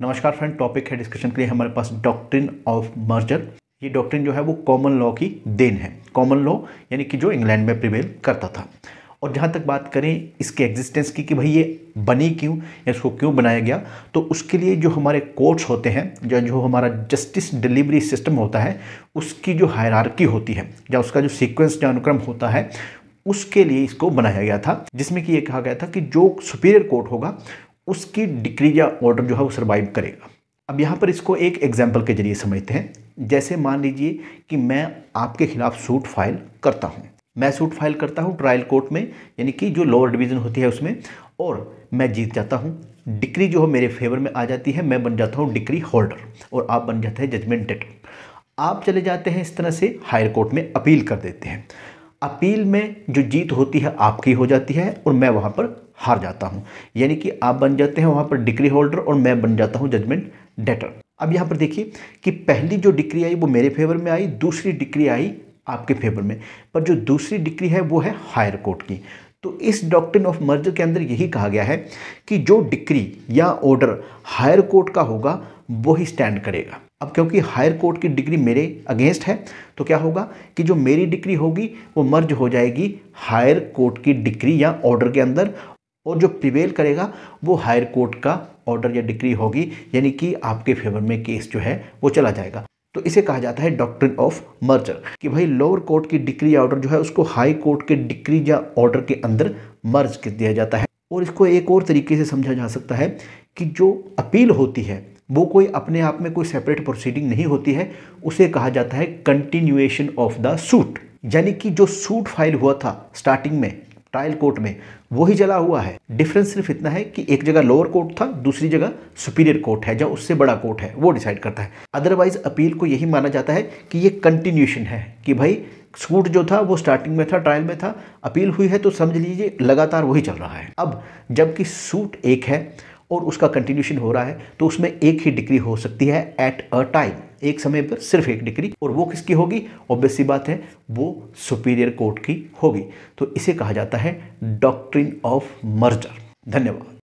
नमस्कार friend topic है discussion के लिए हमारे पास डॉक्ट्रिन ऑफ मर्जर ये डॉक्ट्रिन जो है वो कॉमन लॉ की देन है कॉमन लॉ यानी कि जो इंग्लैंड में प्रिवेल करता था और जहाँ तक बात करें इसके एग्जिस्टेंस की कि भाई ये बनी क्यों या इसको क्यों बनाया गया तो उसके लिए जो हमारे कोर्ट्स होते हैं या जो हमारा जस्टिस डिलीवरी सिस्टम होता है उसकी जो हायरार्की होती है या उसका जो सीक्वेंस या अनुक्रम होता है उसके लिए इसको बनाया गया था जिसमें कि ये कहा गया था कि जो सुपीरियर कोर्ट होगा उसकी डिक्री या ऑर्डर जो है वो सर्वाइव करेगा अब यहाँ पर इसको एक एग्जाम्पल के जरिए समझते हैं जैसे मान लीजिए कि मैं आपके खिलाफ सूट फाइल करता हूँ मैं सूट फाइल करता हूँ ट्रायल कोर्ट में यानी कि जो लोअर डिवीज़न होती है उसमें और मैं जीत जाता हूँ डिक्री जो है मेरे फेवर में आ जाती है मैं बन जाता हूँ डिक्री होल्डर और आप बन जाते हैं जजमेंट डेट आप चले जाते हैं इस तरह से हायर कोर्ट में अपील कर देते हैं अपील में जो जीत होती है आपकी हो जाती है और मैं वहाँ पर हार जाता हूँ यानी कि आप बन जाते हैं वहाँ पर डिग्री होल्डर और मैं बन जाता हूँ जजमेंट डेटर अब यहाँ पर देखिए कि पहली जो डिग्री आई वो मेरे फेवर में आई दूसरी डिग्री आई आपके फेवर में पर जो दूसरी डिग्री है वो है हायर कोर्ट की तो इस डॉक्ट्रिन ऑफ मर्जर के अंदर यही कहा गया है कि जो डिक्री या ऑर्डर हायर कोर्ट का होगा वो ही स्टैंड करेगा अब क्योंकि हायर कोर्ट की डिग्री मेरे अगेंस्ट है तो क्या होगा कि जो मेरी डिग्री होगी वो मर्ज हो जाएगी हायर कोर्ट की डिग्री या ऑर्डर के अंदर और जो प्रिवेल करेगा वो हायर कोर्ट का ऑर्डर या डिग्री होगी यानी कि आपके फेवर में केस जो है वो चला जाएगा तो इसे कहा जाता है डॉक्ट्रिन ऑफ मर्जर कि भाई लोअर कोर्ट की डिग्री या ऑर्डर जो है उसको हाई कोर्ट के डिग्री या ऑर्डर के अंदर मर्ज कर दिया जाता है और इसको एक और तरीके से समझा जा सकता है कि जो अपील होती है वो कोई अपने आप में कोई सेपरेट प्रोसीडिंग नहीं होती है उसे कहा जाता है कंटिन्यूएशन ऑफ द सूट यानी कि जो सूट फाइल हुआ था स्टार्टिंग में ट्रायल कोर्ट में वही जला हुआ है डिफरेंस सिर्फ इतना है कि एक जगह लोअर कोर्ट था दूसरी जगह सुपीरियर कोर्ट है जहाँ उससे बड़ा कोर्ट है वो डिसाइड करता है अदरवाइज अपील को यही माना जाता है कि ये कंटिन्यूशन है कि भाई सूट जो था वो स्टार्टिंग में था ट्रायल में था अपील हुई है तो समझ लीजिए लगातार वही चल रहा है अब जबकि सूट एक है और उसका कंटिन्यूशन हो रहा है तो उसमें एक ही डिग्री हो सकती है एट अ टाइम एक समय पर सिर्फ एक डिग्री और वो किसकी होगी ऑब्वियस सी बात है वो सुपीरियर कोर्ट की होगी तो इसे कहा जाता है डॉक्ट्रिन ऑफ मर्जर धन्यवाद